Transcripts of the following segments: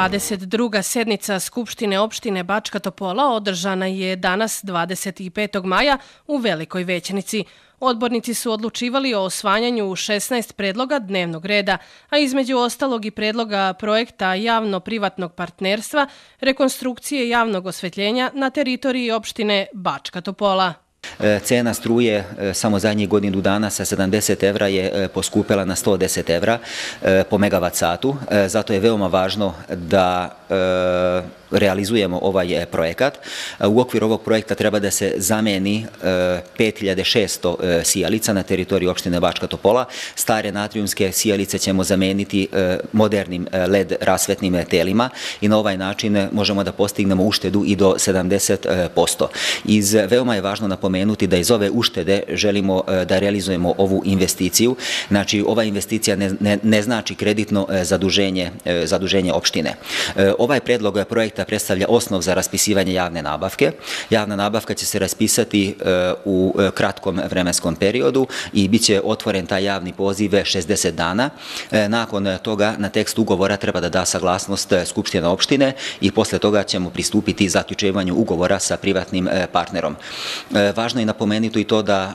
22. sednica Skupštine opštine Bačka Topola održana je danas 25. maja u Velikoj Većenici. Odbornici su odlučivali o osvanjanju 16 predloga dnevnog reda, a između ostalog i predloga projekta javno-privatnog partnerstva rekonstrukcije javnog osvetljenja na teritoriji opštine Bačka Topola. E, cena struje e, samo zadnjih godinu dana sa 70 evra je e, poskupila na 110 evra po megavat satu. Zato je veoma važno da realizujemo ovaj e, projekat. E, u okviru ovog projekta treba da se zameni 5600 e, sijalica na teritoriji opštine Bačka Topola. Stare natrijumske sijalice ćemo zameniti modernim led rasvetnim telima i na ovaj način možemo da postignemo uštedu i do 70%. Iz, veoma je važno napomenuti da iz ove uštede želimo da realizujemo ovu investiciju. Znači, ova investicija ne, ne, ne znači kreditno zaduženje, zaduženje opštine. Ovaj predlog projekta projekta predstavlja osnov za raspisivanje javne nabavke. Javna nabavka će se raspisati e, u e, kratkom vremenskom periodu i bit će otvoren taj javni poziv 60 dana. E, nakon toga na tekst ugovora treba da da saglasnost Skupština opštine i posle toga ćemo pristupiti zaključevanju ugovora sa privatnim partnerom. Važno je napomenuti i to da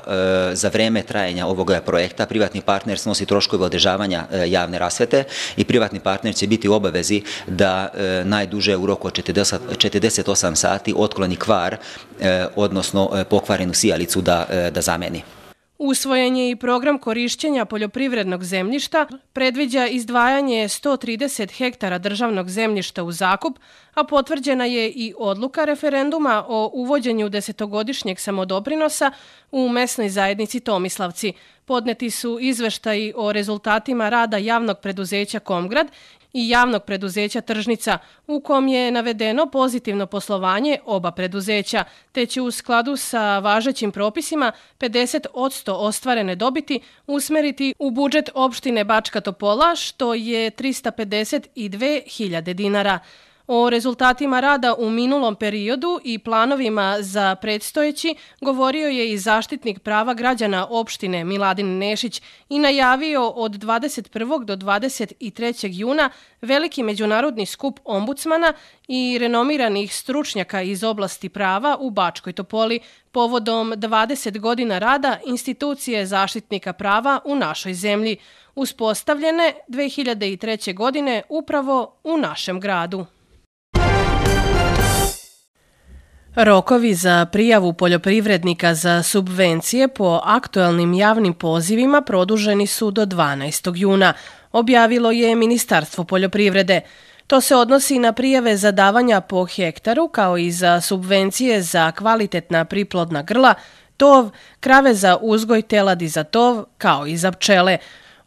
za vreme trajenja ovog projekta privatni partner snosi troškove održavanja javne rasvete i privatni partner će biti u obavezi da najduže u roku 48 sati otkloni kvar, e, odnosno e, pokvarenu sijalicu e, da zameni. Usvojen je i program korišćenja poljoprivrednog zemljišta, predviđa izdvajanje 130 hektara državnog zemljišta u zakup, a potvrđena je i odluka referenduma o uvođenju desetogodišnjeg samodoprinosa u mesnoj zajednici Tomislavci. Podneti su izveštaji o rezultatima rada javnog preduzeća Komgrad i javnog preduzeća Tržnica, u kom je navedeno pozitivno poslovanje oba preduzeća, te će u skladu sa važećim propisima 50 od 100 ostvarene dobiti usmeriti u budžet opštine Bačka Topola, što je 352.000 dinara. O rezultatima rada u minulom periodu i planovima za predstojeći govorio je i zaštitnik prava građana opštine Miladin Nešić i najavio od 21. do 23. juna veliki međunarodni skup ombudsmana i renomiranih stručnjaka iz oblasti prava u Bačkoj Topoli povodom 20 godina rada institucije zaštitnika prava u našoj zemlji, uspostavljene 2003. godine upravo u našem gradu. Rokovi za prijavu poljoprivrednika za subvencije po aktualnim javnim pozivima produženi su do 12. juna, objavilo je Ministarstvo poljoprivrede. To se odnosi na prijave za davanja po hektaru kao i za subvencije za kvalitetna priplodna grla, tov, krave za uzgoj teladi za tov, kao i za pčele.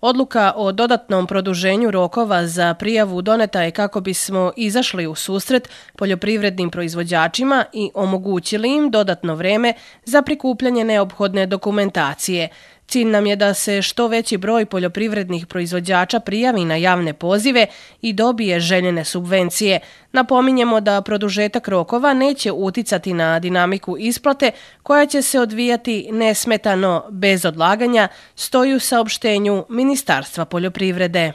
Odluka o dodatnom produženju rokova za prijavu doneta je kako bismo izašli u susret poljoprivrednim proizvođačima i omogućili im dodatno vreme za prikupljanje neophodne dokumentacije. Cilj nam je da se što veći broj poljoprivrednih proizvođača prijavi na javne pozive i dobije željene subvencije. Napominjemo da produžetak rokova neće uticati na dinamiku isplate koja će se odvijati nesmetano, bez odlaganja, stoju saopštenju Ministarstva poljoprivrede.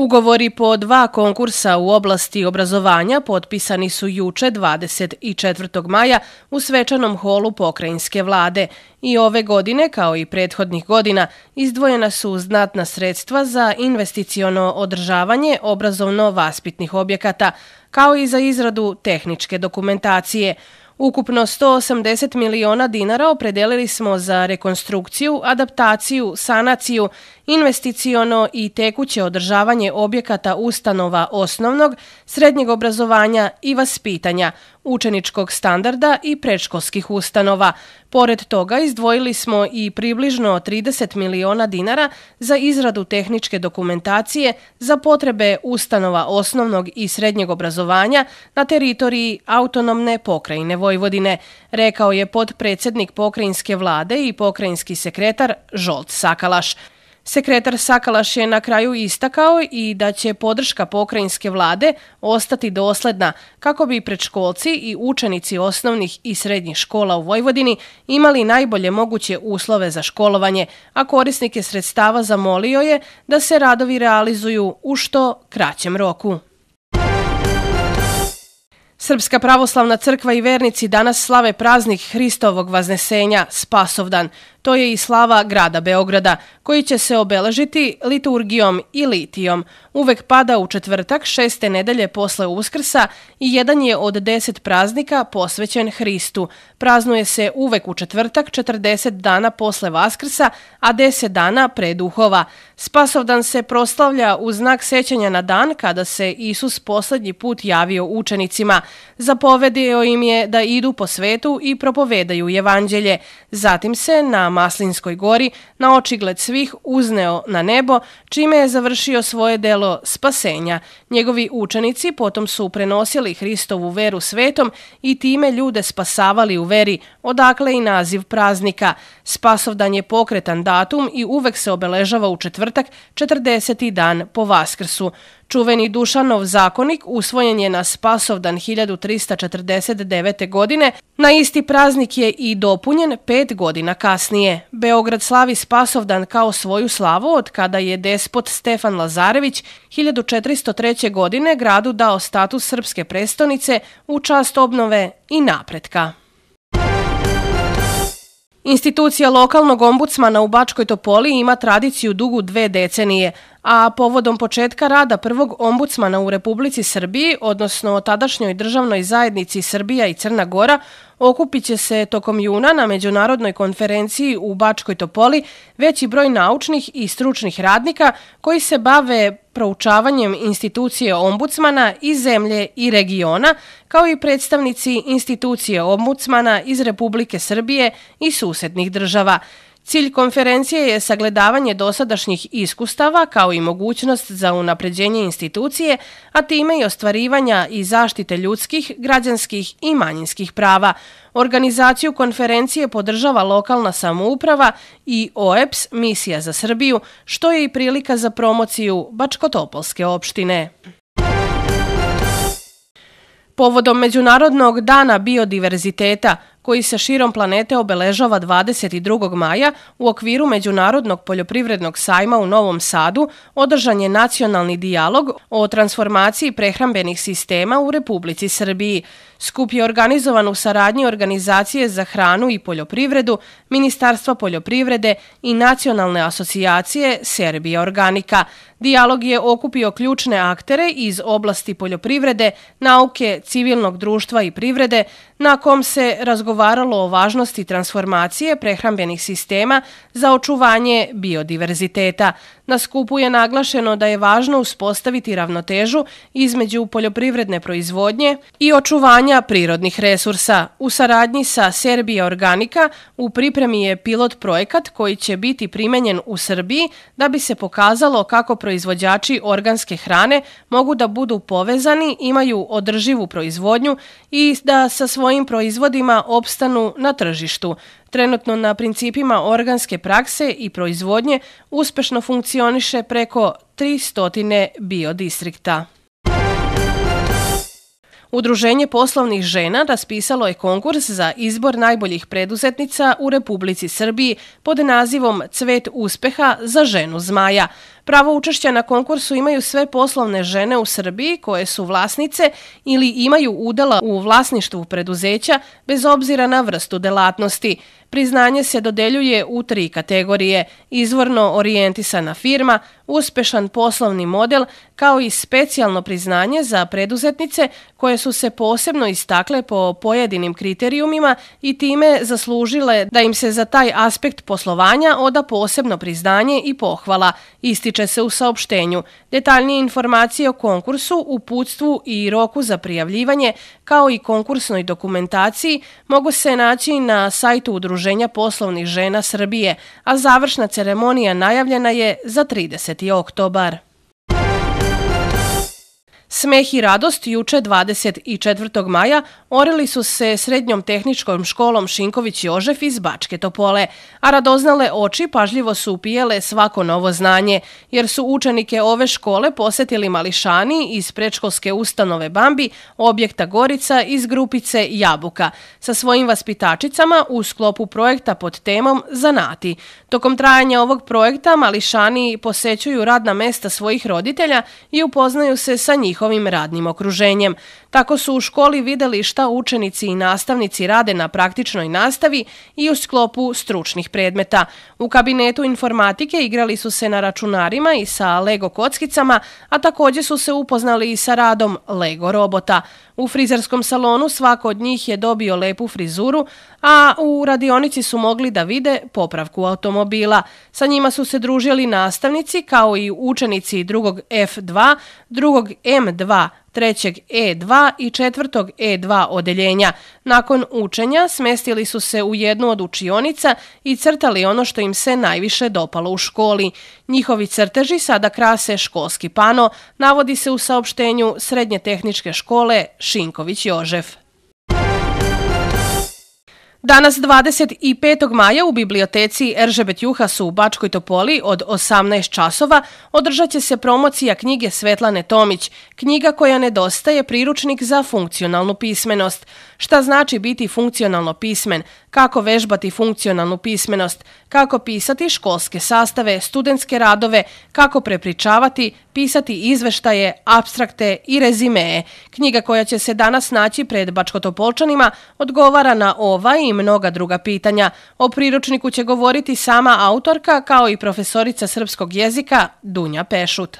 Ugovori po dva konkursa u oblasti obrazovanja potpisani su juče 24. maja u svečanom holu pokrajinske vlade. I ove godine, kao i prethodnih godina, izdvojena su znatna sredstva za investiciono održavanje obrazovno-vaspitnih objekata, kao i za izradu tehničke dokumentacije. Ukupno 180 miliona dinara opredelili smo za rekonstrukciju, adaptaciju, sanaciju, investiciono i tekuće održavanje objekata ustanova osnovnog, srednjeg obrazovanja i vaspitanja, učeničkog standarda i prečkolskih ustanova. Pored toga izdvojili smo i približno 30 miliona dinara za izradu tehničke dokumentacije za potrebe ustanova osnovnog i srednjeg obrazovanja na teritoriji autonomne pokrajine Vojvodine, rekao je podpredsjednik pokrajinske vlade i pokrajinski sekretar Žolt Sakalaš. Sekretar Sakalaš je na kraju istakao i da će podrška pokrajinske vlade ostati dosledna kako bi predškolci i učenici osnovnih i srednjih škola u Vojvodini imali najbolje moguće uslove za školovanje, a korisnike sredstava zamolio je da se radovi realizuju u što kraćem roku. Srpska pravoslavna crkva i vernici danas slave praznik Hristovog vaznesenja, Spasovdan, To je i slava grada Beograda, koji će se obeležiti liturgijom i litijom. Uvek pada u četvrtak šeste nedelje posle Uskrsa i jedan je od deset praznika posvećen Hristu. Praznuje se uvek u četvrtak 40 dana posle Vaskrsa, a 10 dana pre duhova. Spasovdan se proslavlja u znak sećanja na dan kada se Isus posljednji put javio učenicima. Zapovedio im je da idu po svetu i propovedaju evanđelje. Zatim se na Maslinskoj gori na očigled svih uzneo na nebo, čime je završio svoje delo spasenja. Njegovi učenici potom su prenosili Hristovu veru svetom i time ljude spasavali u veri, odakle i naziv praznika. Spasovdan je pokretan datum i uvek se obeležava u četvrtak, 40. dan po Vaskrsu. Čuveni Dušanov zakonik usvojen je na Spasovdan 1349. godine, na isti praznik je i dopunjen pet godina kasnije. Beograd slavi Spasovdan kao svoju slavu od kada je despot Stefan Lazarević 1403. godine gradu dao status Srpske prestonice u čast obnove i napretka. Institucija lokalnog ombudsmana u Bačkoj Topoli ima tradiciju dugu dve decenije – A povodom početka rada prvog ombudsmana u Republici Srbiji, odnosno tadašnjoj državnoj zajednici Srbija i Crna Gora, okupit će se tokom juna na međunarodnoj konferenciji u Bačkoj Topoli veći broj naučnih i stručnih radnika koji se bave proučavanjem institucije ombudsmana iz zemlje i regiona, kao i predstavnici institucije ombudsmana iz Republike Srbije i susednih država. Cilj konferencije je sagledavanje dosadašnjih iskustava kao i mogućnost za unapređenje institucije, a time i ostvarivanja i zaštite ljudskih, građanskih i manjinskih prava. Organizaciju konferencije podržava lokalna samouprava i OEPS, Misija za Srbiju, što je i prilika za promociju Bačkotopolske opštine. Povodom Međunarodnog dana biodiverziteta, koji se širom planete obeležava 22. maja u okviru Međunarodnog poljoprivrednog sajma u Novom Sadu, održan je nacionalni dijalog o transformaciji prehrambenih sistema u Republici Srbiji. Skup je organizovan u saradnji Organizacije za hranu i poljoprivredu, Ministarstva poljoprivrede i Nacionalne asocijacije Serbija Organika. Dijalog je okupio ključne aktere iz oblasti poljoprivrede, nauke, civilnog društva i privrede, na kom se razgovaraju pregovaralo o važnosti transformacije prehrambenih sistema za očuvanje biodiverziteta. Na skupu je naglašeno da je važno uspostaviti ravnotežu između poljoprivredne proizvodnje i očuvanja prirodnih resursa. U saradnji sa Serbija Organika u pripremi je pilot projekat koji će biti primenjen u Srbiji da bi se pokazalo kako proizvođači organske hrane mogu da budu povezani, imaju održivu proizvodnju i da sa svojim proizvodima obrazovaju opstanu na tržištu. Trenutno na principima organske prakse i proizvodnje uspešno funkcioniše preko 300 biodistrikta. Udruženje poslovnih žena raspisalo je konkurs za izbor najboljih preduzetnica u Republici Srbiji pod nazivom Cvet uspeha za ženu zmaja. Pravo učešća na konkursu imaju sve poslovne žene u Srbiji koje su vlasnice ili imaju udela u vlasništvu preduzeća bez obzira na vrstu delatnosti. Priznanje se dodeljuje u tri kategorije – izvorno orijentisana firma, uspešan poslovni model, kao i specijalno priznanje za preduzetnice koje su se posebno istakle po pojedinim kriterijumima i time zaslužile da im se za taj aspekt poslovanja oda posebno priznanje i pohvala. Isti ističe se u saopštenju. Detaljnije informacije o konkursu, uputstvu i roku za prijavljivanje, kao i konkursnoj dokumentaciji, mogu se naći na sajtu Udruženja poslovnih žena Srbije, a završna ceremonija najavljena je za 30. oktobar. Smeh i radost juče 24. maja orili su se srednjom tehničkom školom Šinković Jožef iz Bačke Topole, a radoznale oči pažljivo su upijele svako novo znanje, jer su učenike ove škole posetili mališani iz prečkolske ustanove Bambi, objekta Gorica iz grupice Jabuka, sa svojim vaspitačicama u sklopu projekta pod temom Zanati, Tokom trajanja ovog projekta mališani posećuju radna mesta svojih roditelja i upoznaju se sa njihovim radnim okruženjem. Tako su u školi videli šta učenici i nastavnici rade na praktičnoj nastavi i u sklopu stručnih predmeta. U kabinetu informatike igrali su se na računarima i sa Lego kockicama, a također su se upoznali i sa radom Lego robota. U frizerskom salonu svako od njih je dobio lepu frizuru, a u radionici su mogli da vide popravku automobila. Sa njima su se družili nastavnici kao i učenici drugog F2, drugog M2, trećeg E2 i četvrtog E2 odeljenja. Nakon učenja smestili su se u jednu od učionica i crtali ono što im se najviše dopalo u školi. Njihovi crteži sada krase školski pano, navodi se u saopštenju Srednje tehničke škole Šinković Jožef. Danas 25. maja u biblioteci Eržebet Juhasu u Bačkoj Topoli od 18 časova održat će se promocija knjige Svetlane Tomić, knjiga koja nedostaje priručnik za funkcionalnu pismenost. Šta znači biti funkcionalno pismen? Kako vežbati funkcionalnu pismenost? kako pisati školske sastave, studentske radove, kako prepričavati, pisati izveštaje, abstrakte i rezimeje. Knjiga koja će se danas naći pred Bačkotopolčanima odgovara na ova i mnoga druga pitanja. O priručniku će govoriti sama autorka kao i profesorica srpskog jezika Dunja Pešut.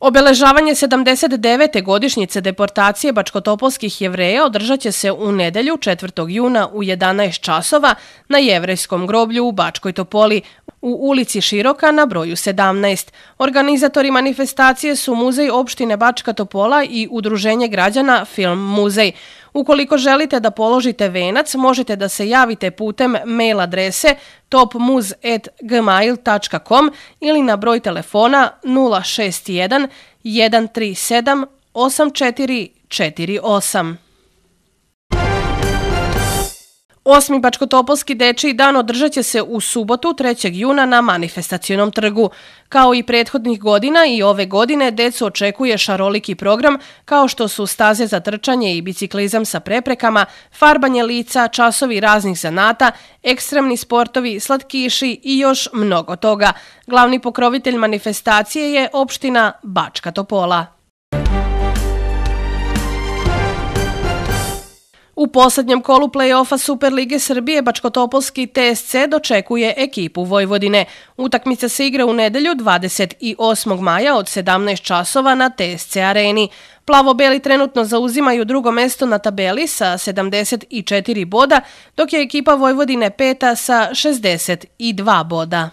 Obeležavanje 79. godišnjice deportacije bačkotopolskih jevreja održat će se u nedelju 4. juna u 11 časova na jevrejskom groblju u Bačkoj Topoli, U ulici Široka na broju 17. Organizatori manifestacije su Muzej opštine Bačka Topola i Udruženje građana Film Muzej. Ukoliko želite da položite venac, možete da se javite putem mail adrese topmuz.gmail.com ili na broj telefona 061 137 8448. Osmi Bačkotopolski dečiji dan održat će se u subotu 3. juna na manifestacijonom trgu. Kao i prethodnih godina i ove godine, decu očekuje šaroliki program kao što su staze za trčanje i biciklizam sa preprekama, farbanje lica, časovi raznih zanata, ekstremni sportovi, slatkiši i još mnogo toga. Glavni pokrovitelj manifestacije je opština Bačka Topola. U posljednjem kolu play-offa Superlige Srbije Bačkotopolski TSC dočekuje ekipu Vojvodine. Utakmica se igra u nedelju 28. maja od 17 časova na TSC areni. Plavo-beli trenutno zauzimaju drugo mesto na tabeli sa 74 boda, dok je ekipa Vojvodine peta sa 62 boda.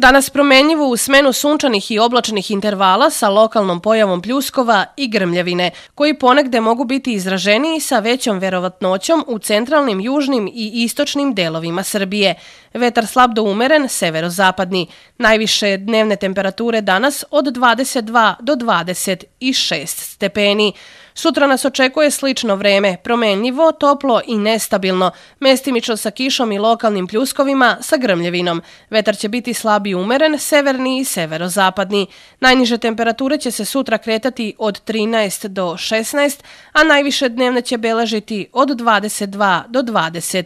Danas promenjivo u smenu sunčanih i oblačnih intervala sa lokalnom pojavom pljuskova i grmljavine, koji ponegde mogu biti izraženiji sa većom verovatnoćom u centralnim, južnim i istočnim delovima Srbije. Vetar slab do umeren, severozapadni. Najviše dnevne temperature danas od 22 do 26 stepeni. Sutra nas očekuje slično vreme, promenljivo, toplo i nestabilno, mestimično sa kišom i lokalnim pljuskovima sa grmljevinom. Vetar će biti slab i umeren, severni i severozapadni. Najniže temperature će se sutra kretati od 13 do 16, a najviše dnevne će beležiti od 22 do 25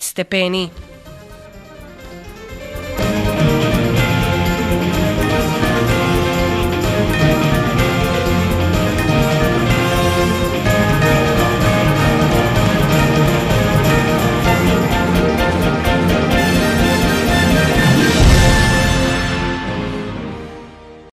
stepeni.